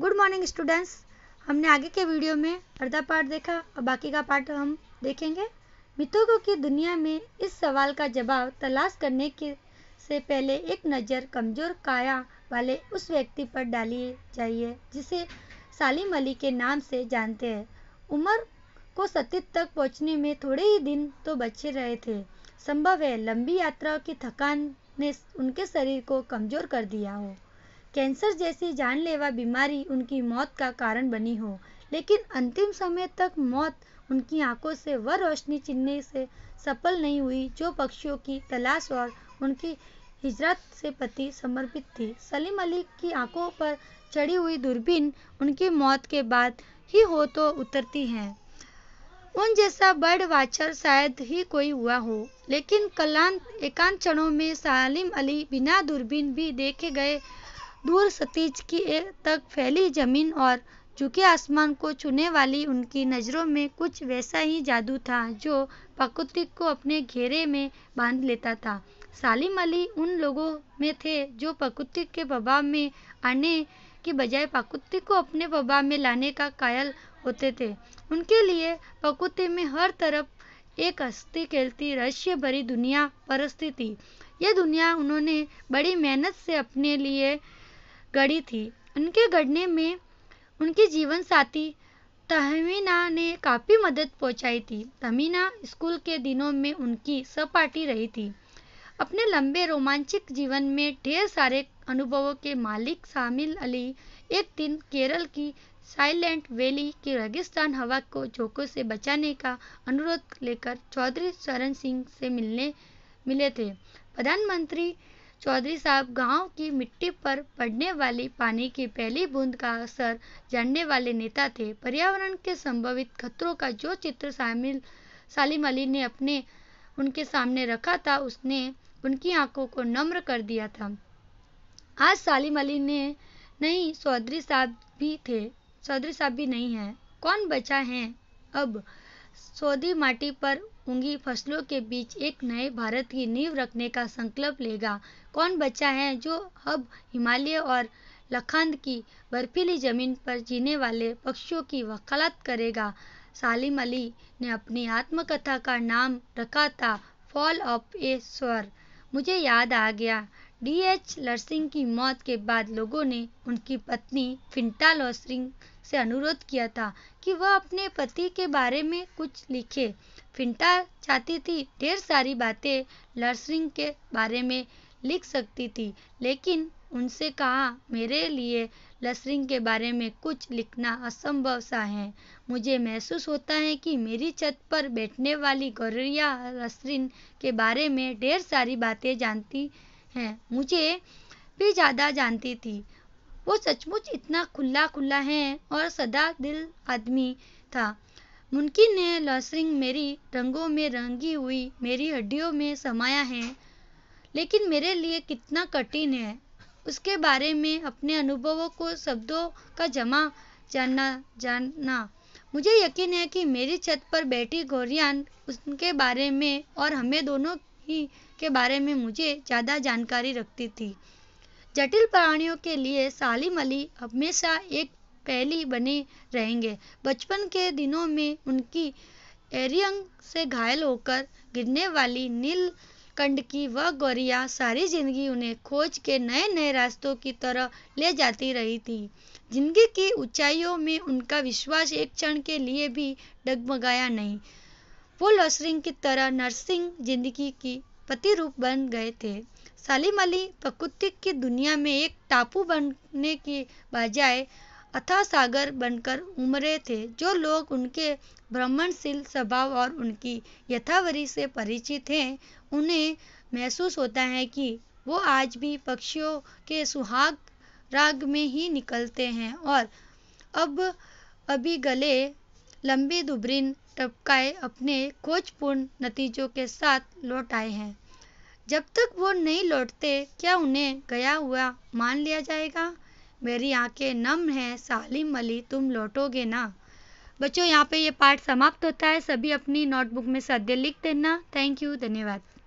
good morning students हमने आगे के वीडियो में अर्धा पार्ट देखा और बाकी का पार्ट हम देखेंगे मृतकों की दुनिया में इस सवाल का जवाब तलाश करने के से पहले एक नज़र कमज़ोर काया वाले उस व्यक्ति पर डाली चाहिए जिसे सालिम अली के नाम से जानते हैं उम्र को सतीत तक पहुंचने में थोड़े ही दिन तो बचे रहे थे संभव है लंबी यात्राओं की थकान ने उनके शरीर को कमज़ोर कर दिया हो कैंसर जैसी जानलेवा बीमारी उनकी मौत का कारण बनी हो लेकिन अंतिम समय तक मौत उनकी आंखों से वह रोशनी चिन्हने से सफल नहीं हुई जो पक्षियों की तलाश और उनकी हिजरत से प्रति समर्पित थी सलीम अली की आंखों पर चढ़ी हुई दूरबीन उनकी मौत के बाद ही हो तो उतरती हैं उन जैसा बर्ड वाचर शायद ही कोई हुआ हो लेकिन कलांत एकांत क्षणों में सालिम अली बिना दूरबीन भी देखे गए दूर सतीज की तक फैली जमीन और झुके आसमान को छूने वाली उनकी नज़रों में कुछ वैसा ही जादू था जो प्रकृति को अपने घेरे में बांध लेता था सालिम अली उन लोगों में थे जो प्रकृति के प्रभाव में आने की बजाय प्रकृति को अपने प्रभाव में लाने का कायल होते थे उनके लिए प्रकृति में हर तरफ एक हस्ती खेलती रहस्य भरी दुनिया परस्ती थी यह दुनिया उन्होंने बड़ी मेहनत से अपने लिए गढ़ी थी उनके गढ़ने में उनके जीवन साथी तहमीना ने काफ़ी मदद पहुंचाई थी तहमीना स्कूल के दिनों में उनकी सहपाठी रही थी अपने लंबे रोमांचक जीवन में ढेर सारे अनुभवों के मालिक शामिल अली एक दिन केरल की साइलेंट वैली की रेगिस्तान हवा को चौकों से बचाने का अनुरोध लेकर चौधरी चरण सिंह से मिलने मिले थे प्रधानमंत्री चौधरी साहब गांव की मिट्टी पर पड़ने वाली पानी की पहली बूंद का असर जानने वाले नेता थे पर्यावरण के संभावित खतरों का जो चित्र शामिल सालिम अली ने अपने उनके सामने रखा था उसने उनकी आंखों को नम्र कर दिया था आज सालिम अली ने नहीं चौधरी साहब भी थे चौधरी साहब भी नहीं हैं कौन बचा है अब सऊदी माटी पर उगी फसलों के बीच एक नए भारत की नींव रखने का संकल्प लेगा कौन बच्चा है जो अब हिमालय और लखांद की बर्फीली जमीन पर जीने वाले पक्षियों की वकालत करेगा सालिम अली ने अपनी आत्मकथा का नाम रखा था फॉल ऑफ ए स्वर मुझे याद आ गया डी एच लर्सिंग की मौत के बाद लोगों ने उनकी पत्नी फिंटा लॉसरिंग से अनुरोध किया था कि वह अपने पति के बारे में कुछ लिखे फिंटा चाहती थी ढेर सारी बातें लर्सरिंग के बारे में लिख सकती थी लेकिन उनसे कहा मेरे लिए लसरिंग के बारे में कुछ लिखना असंभव सा है मुझे महसूस होता है कि मेरी छत पर बैठने वाली गौरिया लसरिन के बारे में ढेर सारी बातें जानती हैं मुझे भी ज़्यादा जानती थी वो सचमुच इतना खुला खुला है और सदा दिल आदमी था मुनकी ने लॉसरिंग मेरी रंगों में रंगी हुई मेरी हड्डियों में समाया है लेकिन मेरे लिए कितना कठिन है उसके बारे में अपने अनुभवों को शब्दों का जमा जानना जानना मुझे यकीन है कि मेरी छत पर बैठी गौरियान उनके बारे में और हमें दोनों ही के बारे में मुझे ज़्यादा जानकारी रखती थी जटिल प्राणियों के लिए सालिम अली हमेशा एक पहली बने रहेंगे बचपन के दिनों में उनकी एरियंग से घायल होकर गिरने वाली नील कंड की वह गौरिया सारी जिंदगी उन्हें खोज के नए नए रास्तों की तरह ले जाती रही थी जिंदगी की ऊंचाइयों में उनका विश्वास एक क्षण के लिए भी डगमगाया नहीं वो लसरिंग की तरह नर्सिंग जिंदगी की पति रूप बन गए थे सालिम अली प्रकृति की दुनिया में एक टापू बनने के बजाय अथा सागर बनकर उमरे थे जो लोग उनके भ्रमणशील स्वभाव और उनकी यथावरी से परिचित हैं उन्हें महसूस होता है कि वो आज भी पक्षियों के सुहाग राग में ही निकलते हैं और अब अभी गले लंबी दुबरीन तबकाए अपने खोजपूर्ण नतीजों के साथ लौट आए हैं जब तक वो नहीं लौटते क्या उन्हें गया हुआ मान लिया जाएगा मेरी आंखें नम हैं सालिम अली तुम लौटोगे ना बच्चों यहाँ पे ये पार्ट समाप्त होता है सभी अपनी नोटबुक में सद्य लिख देना थैंक यू धन्यवाद